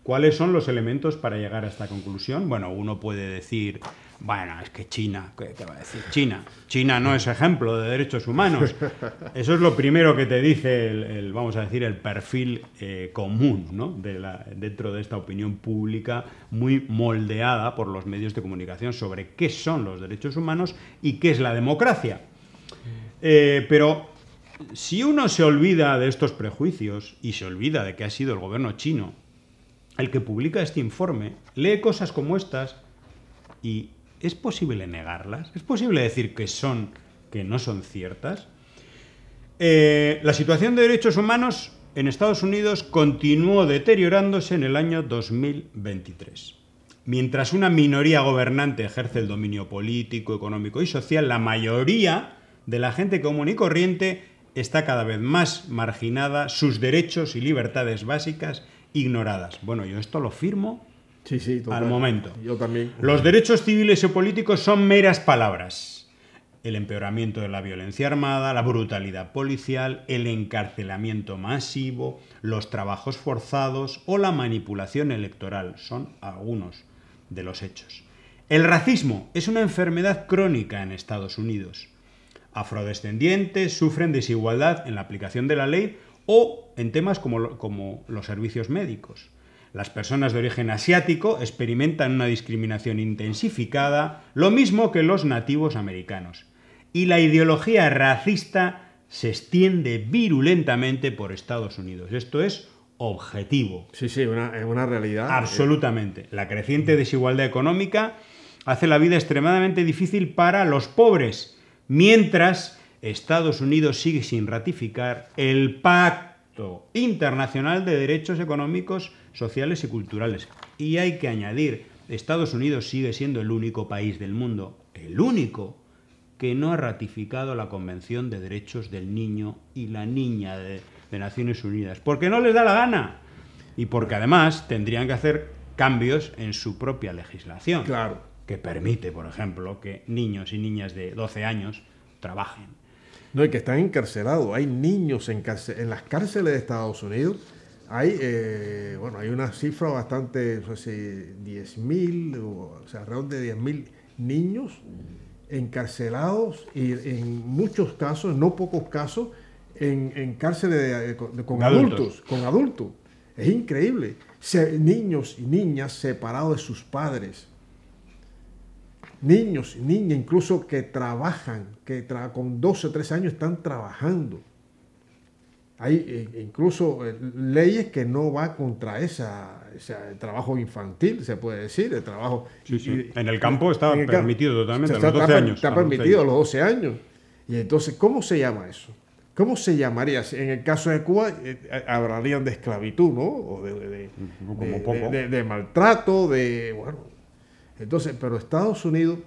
¿Cuáles son los elementos para llegar a esta conclusión? Bueno, uno puede decir, bueno, es que China, ¿qué te va a decir? China. China no es ejemplo de derechos humanos. Eso es lo primero que te dice el, vamos a decir, el perfil eh, común ¿no? de la, dentro de esta opinión pública muy moldeada por los medios de comunicación sobre qué son los derechos humanos y qué es la democracia. Eh, pero si uno se olvida de estos prejuicios y se olvida de que ha sido el gobierno chino el que publica este informe lee cosas como estas y ¿es posible negarlas? ¿Es posible decir que son, que no son ciertas? Eh, la situación de derechos humanos en Estados Unidos continuó deteriorándose en el año 2023. Mientras una minoría gobernante ejerce el dominio político, económico y social, la mayoría de la gente común y corriente está cada vez más marginada, sus derechos y libertades básicas ignoradas. Bueno, yo esto lo firmo al momento. Yo también. Los derechos civiles y políticos son meras palabras. El empeoramiento de la violencia armada, la brutalidad policial, el encarcelamiento masivo, los trabajos forzados o la manipulación electoral son algunos de los hechos. El racismo es una enfermedad crónica en Estados Unidos. Afrodescendientes sufren desigualdad en la aplicación de la ley o en temas como, como los servicios médicos. Las personas de origen asiático experimentan una discriminación intensificada, lo mismo que los nativos americanos. Y la ideología racista se extiende virulentamente por Estados Unidos. Esto es objetivo. Sí, sí, una, una realidad. Absolutamente. La creciente desigualdad económica hace la vida extremadamente difícil para los pobres, mientras Estados Unidos sigue sin ratificar el pacto Internacional de Derechos Económicos, Sociales y Culturales. Y hay que añadir, Estados Unidos sigue siendo el único país del mundo, el único, que no ha ratificado la Convención de Derechos del Niño y la Niña de, Naciones Unidas. Porque no les da la gana. Y porque además tendrían que hacer cambios en su propia legislación. Claro. Que permite, por ejemplo, que niños y niñas de 12 años trabajen no, y que están encarcelados. Hay niños en, las cárceles de Estados Unidos. Hay, eh, bueno, hay una cifra bastante, no sé si 10.000, o, sea, alrededor de 10.000 niños encarcelados y en muchos casos, no pocos casos, en, cárceles con adultos. con adultos. Es increíble. niños y niñas separados de sus padres niños niñas incluso que trabajan, que con 12, o 13 años están trabajando. Hay eh, incluso eh, leyes que no van contra esa, trabajo infantil, se puede decir, el trabajo... en el campo está permitido totalmente, a los 12 años. Está permitido a los 12 años. Y entonces, ¿cómo se llama eso? ¿Cómo se llamaría? En el caso de Cuba, eh, hablarían de esclavitud, ¿no? O de, de, de maltrato, de... Bueno, entonces, pero Estados Unidos,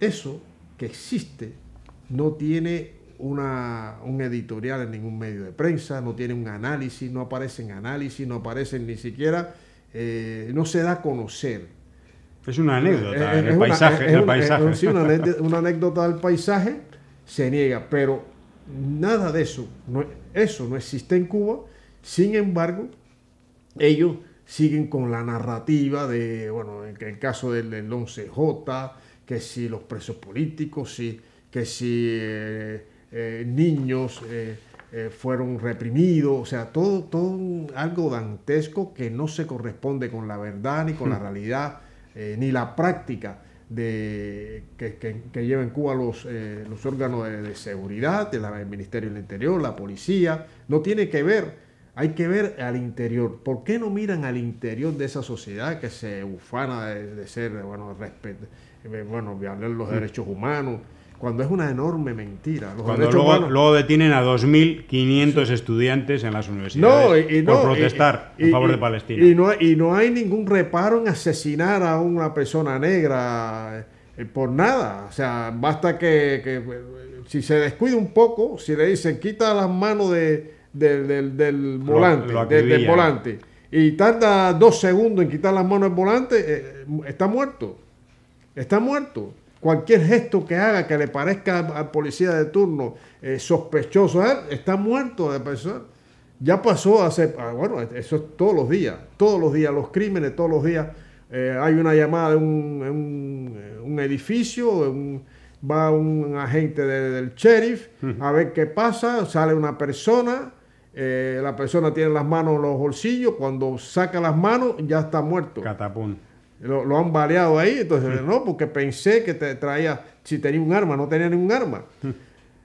eso que existe, no tiene un editorial en ningún medio de prensa, no tiene un análisis, no aparecen análisis, no aparecen ni siquiera, eh, no se da a conocer. Es una anécdota del paisaje. una, anécdota del paisaje, se niega, pero nada de eso, eso no existe en Cuba, sin embargo, ellos siguen con la narrativa de, bueno, en el caso del, 11J, que si los presos políticos, que si eh, eh, niños eh, fueron reprimidos, o sea, todo, todo algo dantesco que no se corresponde con la verdad, ni con la hmm. realidad, ni la práctica de, que, que, Cuba los, los órganos de, seguridad, el Ministerio del Interior, la policía, no tiene que ver hay que ver al interior. ¿Por qué no miran al interior de esa sociedad que se ufana de, ser, bueno, respeto, bueno, violar los mm. derechos humanos? Cuando es una enorme mentira. Los cuando luego, detienen a 2.500 estudiantes en las universidades por protestar en favor de Palestina. Y no, y no hay ningún reparo en asesinar a una persona negra eh, por nada. O sea, basta que, que, eh, si se descuida un poco, si le dicen quita las manos de, del, volante, del, volante, y tarda dos segundos en quitar las manos del volante, eh, está muerto. Está muerto. Cualquier gesto que haga que le parezca al policía de turno eh, sospechoso, eh, está muerto de persona. Ya pasó hace, ah, bueno, eso es todos los días, todos los días, los crímenes, todos los días. hay una llamada de un, un, edificio, va un agente del sheriff a ver qué pasa, sale una persona, eh, la persona tiene las manos en los bolsillos, cuando saca las manos ya está muerto. Catapum. Lo, han baleado ahí, entonces no, porque pensé que te traía, si tenía un arma, no tenía ningún arma.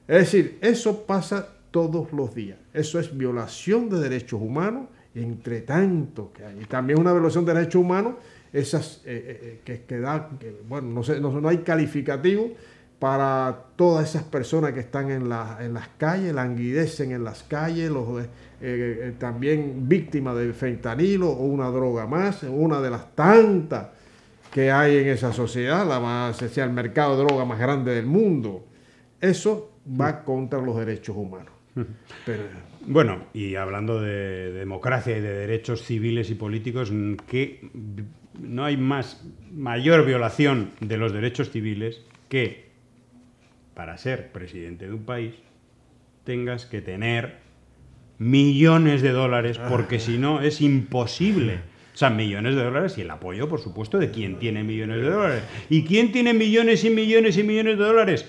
Es decir, eso pasa todos los días. Eso es violación de derechos humanos, entre tanto que hay. Y también una violación de derechos humanos, esas eh, eh, que, da, bueno, no, no hay calificativo para todas esas personas que están en, las calles, languidecen en las calles, los, eh, eh, también víctimas de fentanilo o una droga más, una de las tantas que hay en esa sociedad, la más, sea el mercado de droga más grande del mundo. Eso va mm. contra los derechos humanos. Mm. bueno, y hablando de democracia y de derechos civiles y políticos, mm, que no hay más mayor violación de los derechos civiles que para ser presidente de un país tengas que tener millones de dólares, porque si no es imposible. O sea, millones de dólares y el apoyo, por supuesto, de quien tiene millones de dólares. ¿Y quién tiene millones y millones y millones de dólares?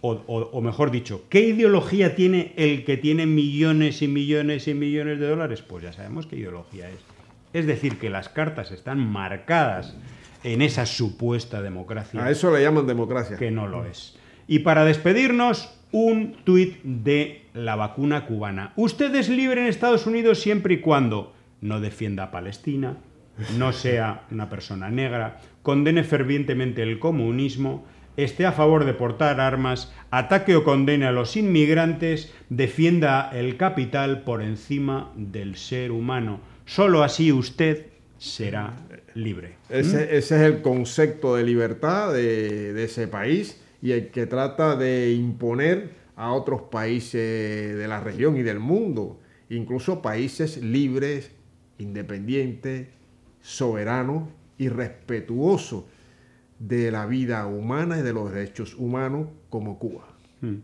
O, mejor dicho, ¿qué ideología tiene el que tiene millones y millones y millones de dólares? Pues ya sabemos qué ideología es. Es decir, que las cartas están marcadas en esa supuesta democracia. A eso le llaman democracia. Que no lo es. Y para despedirnos, un tuit de la vacuna cubana. Usted es libre en Estados Unidos siempre y cuando no defienda a Palestina, no sea una persona negra, condene fervientemente el comunismo, esté a favor de portar armas, ataque o condene a los inmigrantes, defienda el capital por encima del ser humano. Solo así usted será libre. ¿Mm? Ese, es el concepto de libertad de, ese país y el que trata de imponer a otros países de la región y del mundo, incluso países libres, independientes, soberanos y respetuosos de la vida humana y de los derechos humanos como Cuba. Mm.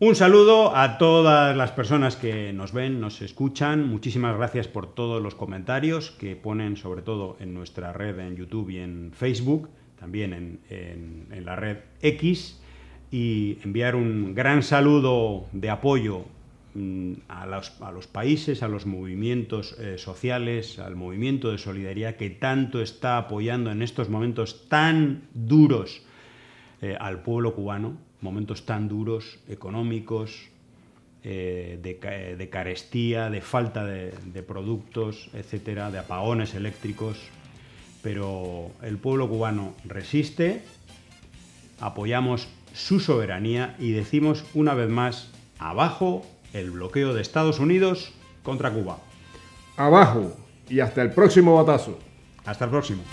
Un saludo a todas las personas que nos ven, nos escuchan. Muchísimas gracias por todos los comentarios que ponen, sobre todo en nuestra red en YouTube y en Facebook, también en, la red X. Y enviar un gran saludo de apoyo mm, a los, países, a los movimientos eh, sociales, al movimiento de solidaridad que tanto está apoyando en estos momentos tan duros eh, al pueblo cubano momentos tan duros, económicos, eh, de, carestía, de falta de, de productos, etcétera, de apagones eléctricos. Pero el pueblo cubano resiste, apoyamos su soberanía y decimos una vez más, abajo el bloqueo de Estados Unidos contra Cuba. Abajo y hasta el próximo batazo. Hasta el próximo.